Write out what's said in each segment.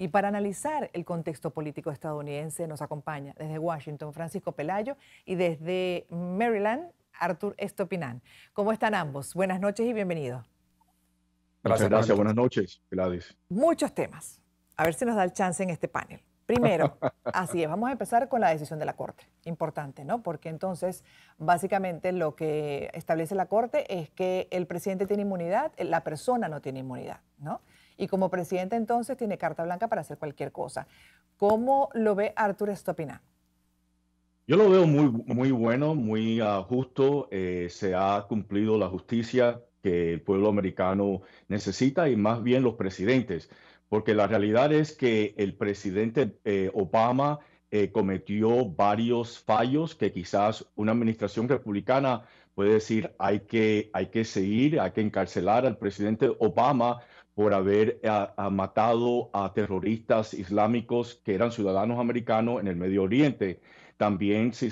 Y para analizar el contexto político estadounidense nos acompaña desde Washington Francisco Pelayo y desde Maryland Arthur Estopinán. ¿Cómo están ambos? Buenas noches y bienvenidos. Gracias, gracias. Buenas noches, Gladys. Muchos temas. A ver si nos da el chance en este panel. Primero, así es, vamos a empezar con la decisión de la Corte. Importante, ¿no? Porque entonces, básicamente, lo que establece la Corte es que el presidente tiene inmunidad, la persona no tiene inmunidad, ¿no? y como presidente entonces tiene carta blanca para hacer cualquier cosa. ¿Cómo lo ve Artur Stopina? Yo lo veo muy, muy bueno, muy ah, justo. Eh, se ha cumplido la justicia que el pueblo americano necesita y más bien los presidentes, porque la realidad es que el presidente eh, Obama eh, cometió varios fallos que quizás una administración republicana puede decir hay que, hay que seguir, hay que encarcelar al presidente Obama por haber ah, ah, matado a terroristas islámicos que eran ciudadanos americanos en el Medio Oriente. También, si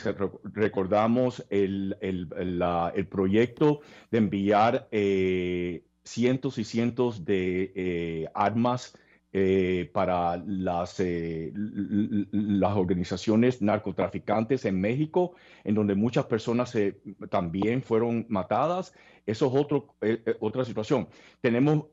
recordamos el, el, proyecto de enviar eh, cientos y cientos de eh, armas eh, para las, eh, las organizaciones narcotraficantes en México, en donde muchas personas eh, también fueron matadas. Eso es otro, otra situación. Tenemos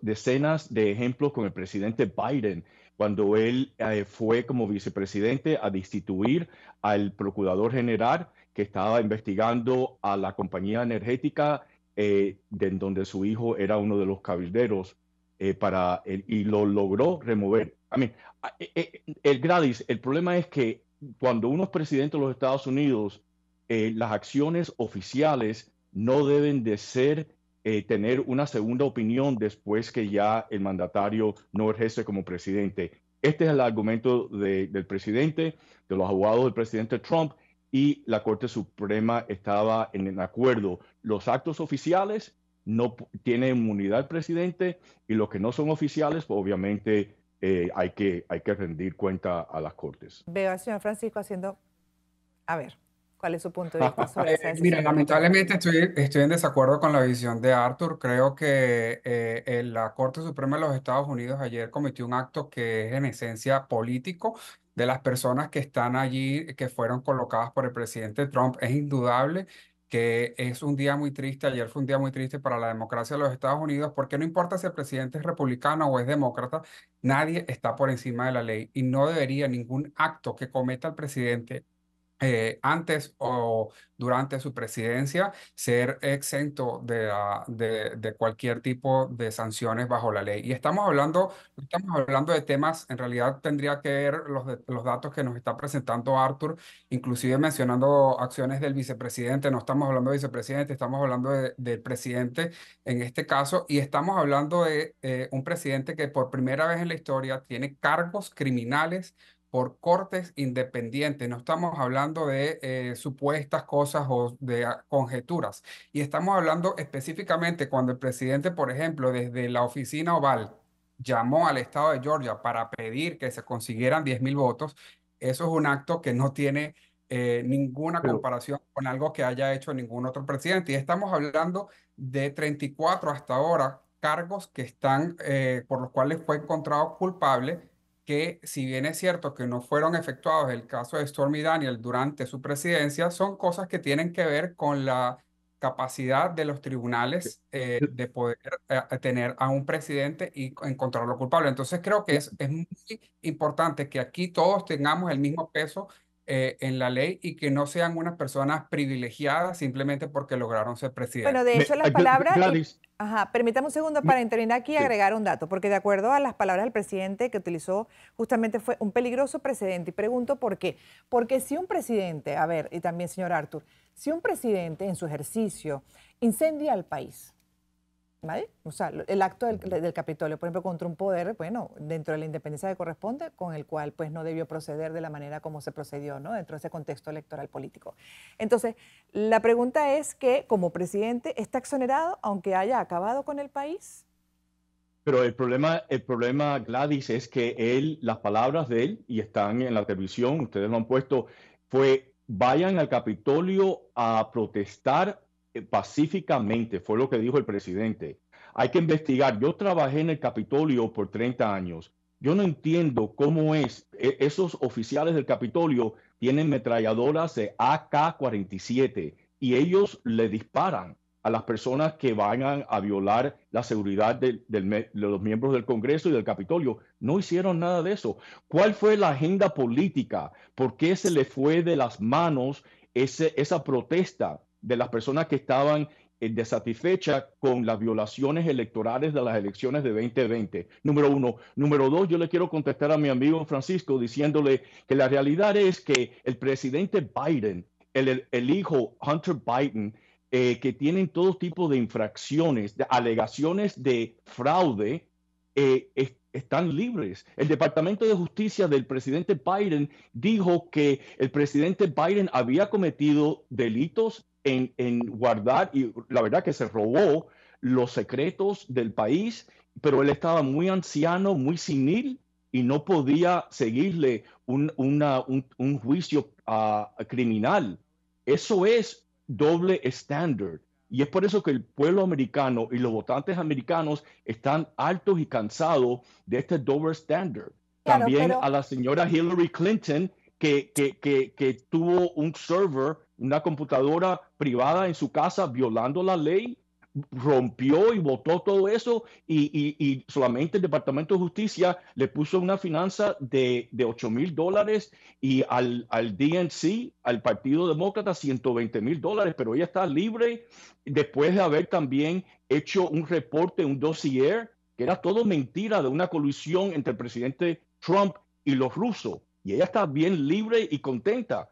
decenas de ejemplos con el presidente Biden, cuando él fue como vicepresidente a destituir al procurador general que estaba investigando a la compañía energética de donde su hijo era uno de los cabilderos eh, para el, y lo logró remover. A mí, e, e, el Gradis, el problema es que cuando uno es presidente de los Estados Unidos, eh, las acciones oficiales no deben de ser eh, tener una segunda opinión después que ya el mandatario no ejerce como presidente. Este es el argumento del presidente, de los abogados del presidente Trump y la Corte Suprema estaba en acuerdo. Los actos oficiales no tiene inmunidad el presidente y los que no son oficiales, pues, obviamente eh, hay, que, hay que rendir cuenta a las cortes. Veo al señor Francisco haciendo, a ver, ¿cuál es su punto de vista sobre eh, esa decisión? Mira, lamentablemente estoy, estoy en desacuerdo con la visión de Arthur. Creo que eh, la Corte Suprema de los Estados Unidos ayer cometió un acto que es en esencia político de las personas que están allí, que fueron colocadas por el presidente Trump. Es indudable que es un día muy triste, ayer fue un día muy triste para la democracia de los Estados Unidos, porque no importa si el presidente es republicano o es demócrata, nadie está por encima de la ley y no debería ningún acto que cometa el presidente eh, antes o durante su presidencia ser exento de, de, cualquier tipo de sanciones bajo la ley. Y estamos hablando, estamos hablando de temas, en realidad tendría que ver los, los datos que nos está presentando Arthur, inclusive mencionando acciones del vicepresidente, no estamos hablando de vicepresidente, estamos hablando del presidente en este caso, y estamos hablando de eh, un presidente que por primera vez en la historia tiene cargos criminales por cortes independientes, no estamos hablando de eh, supuestas cosas o de conjeturas. Y estamos hablando específicamente cuando el presidente, por ejemplo, desde la oficina oval llamó al estado de Georgia para pedir que se consiguieran mil votos, eso es un acto que no tiene eh, ninguna comparación con algo que haya hecho ningún otro presidente. Y estamos hablando de 34 hasta ahora cargos que están, eh, por los cuales fue encontrado culpable que si bien es cierto que no fueron efectuados el caso de Stormy Daniel durante su presidencia, son cosas que tienen que ver con la capacidad de los tribunales eh, de poder eh, tener a un presidente y encontrarlo culpable. Entonces creo que es, es muy importante que aquí todos tengamos el mismo peso eh, en la ley y que no sean unas personas privilegiadas simplemente porque lograron ser presidentes. Bueno, de hecho las ah, palabras... ajá, permítame un segundo para intervenir aquí y agregar un dato, porque de acuerdo a las palabras del presidente que utilizó, justamente fue un peligroso precedente. Y pregunto por qué. Porque si un presidente, a ver, y también señor Arthur, si un presidente en su ejercicio incendia al país, ¿Vale? O sea, el acto del, del, Capitolio, por ejemplo, contra un poder, bueno, dentro de la independencia que corresponde, con el cual pues no debió proceder de la manera como se procedió, ¿no? Dentro de ese contexto electoral político. Entonces, la pregunta es que como presidente está exonerado aunque haya acabado con el país. Pero el problema, el problema Gladys es que él, las palabras de él y están en la televisión, ustedes lo han puesto, fue vayan al Capitolio a protestar eh, pacíficamente, fue lo que dijo el presidente. Hay que investigar. Yo trabajé en el Capitolio por 30 años. Yo no entiendo cómo es. E-, esos oficiales del Capitolio tienen metralladoras de AK-47 y ellos le disparan a las personas que vayan a violar la seguridad de, los miembros del Congreso y del Capitolio. No hicieron nada de eso. ¿Cuál fue la agenda política? ¿Por qué se le fue de las manos esa protesta de las personas que estaban eh, desatisfechas con las violaciones electorales de las elecciones de 2020. Número uno. Número dos, yo le quiero contestar a mi amigo Francisco diciéndole que la realidad es que el presidente Biden, el, hijo Hunter Biden, eh, que tienen todo tipo de infracciones, de alegaciones de fraude, eh, están libres. El Departamento de Justicia del presidente Biden dijo que el presidente Biden había cometido delitos en, guardar, y la verdad que se robó los secretos del país, pero él estaba muy anciano, muy sinil y no podía seguirle un, un, juicio criminal. Eso es doble estándar. Y es por eso que el pueblo americano y los votantes americanos están altos y cansados de este doble estándar. También a la señora Hillary Clinton, que, que tuvo un server una computadora privada en su casa violando la ley, rompió y votó todo eso y, y, solamente el Departamento de Justicia le puso una finanza de, de 8 mil dólares y al, al DNC, al Partido Demócrata, 120 mil dólares, pero ella está libre después de haber también hecho un reporte, un dossier, que era todo mentira de una colusión entre el presidente Trump y los rusos. Y ella está bien libre y contenta.